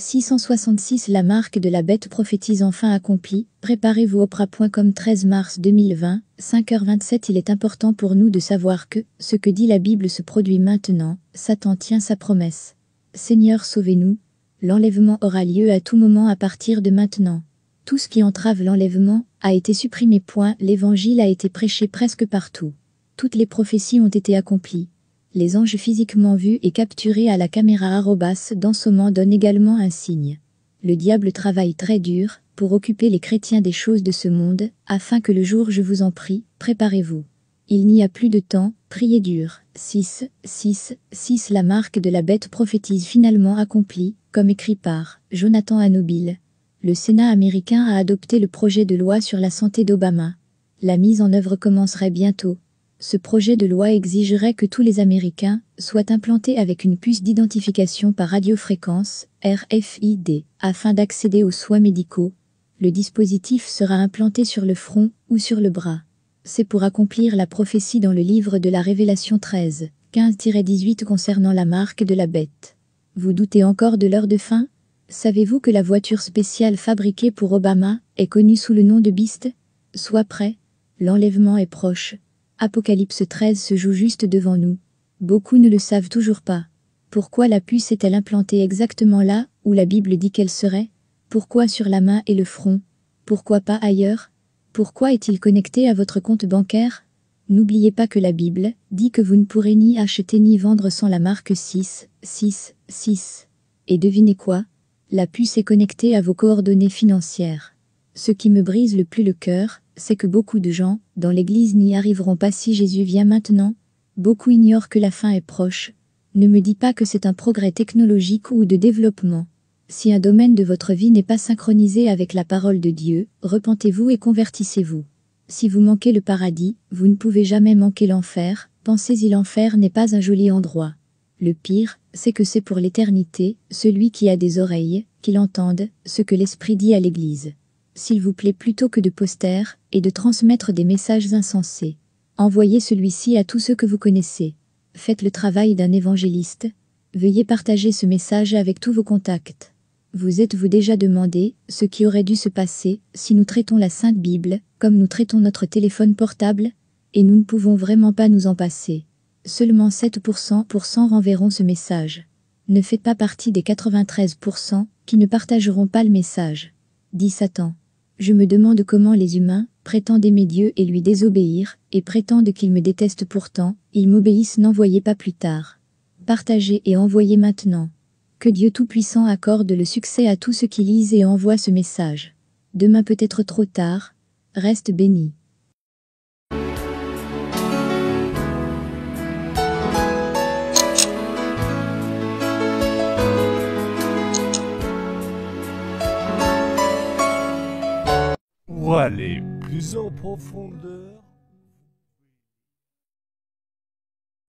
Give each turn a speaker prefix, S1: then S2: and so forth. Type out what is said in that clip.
S1: 666 La marque de la bête prophétise enfin accomplie, préparez-vous au comme 13 mars 2020, 5h27 Il est important pour nous de savoir que, ce que dit la Bible se produit maintenant, Satan tient sa promesse. Seigneur sauvez-nous, l'enlèvement aura lieu à tout moment à partir de maintenant. Tout ce qui entrave l'enlèvement a été supprimé. point, L'évangile a été prêché presque partout. Toutes les prophéties ont été accomplies. Les anges physiquement vus et capturés à la caméra moment donnent également un signe. Le diable travaille très dur pour occuper les chrétiens des choses de ce monde, afin que le jour je vous en prie, préparez-vous. Il n'y a plus de temps, priez dur. 6, 6, 6 La marque de la bête prophétise finalement accomplie, comme écrit par Jonathan Anobile. Le Sénat américain a adopté le projet de loi sur la santé d'Obama. La mise en œuvre commencerait bientôt ce projet de loi exigerait que tous les Américains soient implantés avec une puce d'identification par radiofréquence, RFID, afin d'accéder aux soins médicaux. Le dispositif sera implanté sur le front ou sur le bras. C'est pour accomplir la prophétie dans le livre de la Révélation 13, 15-18 concernant la marque de la bête. Vous doutez encore de l'heure de fin Savez-vous que la voiture spéciale fabriquée pour Obama est connue sous le nom de Beast Sois prêt, l'enlèvement est proche. Apocalypse 13 se joue juste devant nous. Beaucoup ne le savent toujours pas. Pourquoi la puce est-elle implantée exactement là où la Bible dit qu'elle serait Pourquoi sur la main et le front Pourquoi pas ailleurs Pourquoi est-il connecté à votre compte bancaire N'oubliez pas que la Bible dit que vous ne pourrez ni acheter ni vendre sans la marque 6, 6, 6. Et devinez quoi La puce est connectée à vos coordonnées financières. Ce qui me brise le plus le cœur, c'est que beaucoup de gens, dans l'Église, n'y arriveront pas si Jésus vient maintenant. Beaucoup ignorent que la fin est proche. Ne me dis pas que c'est un progrès technologique ou de développement. Si un domaine de votre vie n'est pas synchronisé avec la parole de Dieu, repentez-vous et convertissez-vous. Si vous manquez le paradis, vous ne pouvez jamais manquer l'enfer, pensez-y l'enfer n'est pas un joli endroit. Le pire, c'est que c'est pour l'éternité, celui qui a des oreilles, qu'il entende, ce que l'Esprit dit à l'Église s'il vous plaît plutôt que de poster et de transmettre des messages insensés. Envoyez celui-ci à tous ceux que vous connaissez. Faites le travail d'un évangéliste. Veuillez partager ce message avec tous vos contacts. Vous êtes-vous déjà demandé ce qui aurait dû se passer si nous traitons la Sainte Bible comme nous traitons notre téléphone portable Et nous ne pouvons vraiment pas nous en passer. Seulement 7% pour cent renverront ce message. Ne faites pas partie des 93% qui ne partageront pas le message dit Satan. Je me demande comment les humains prétendent aimer Dieu et lui désobéir, et prétendent qu'ils me détestent pourtant, ils m'obéissent n'envoyez pas plus tard. Partagez et envoyez maintenant. Que Dieu Tout-Puissant accorde le succès à tous ceux qui lisent et envoient ce message. Demain peut être trop tard. Reste béni. aller plus en profondeur,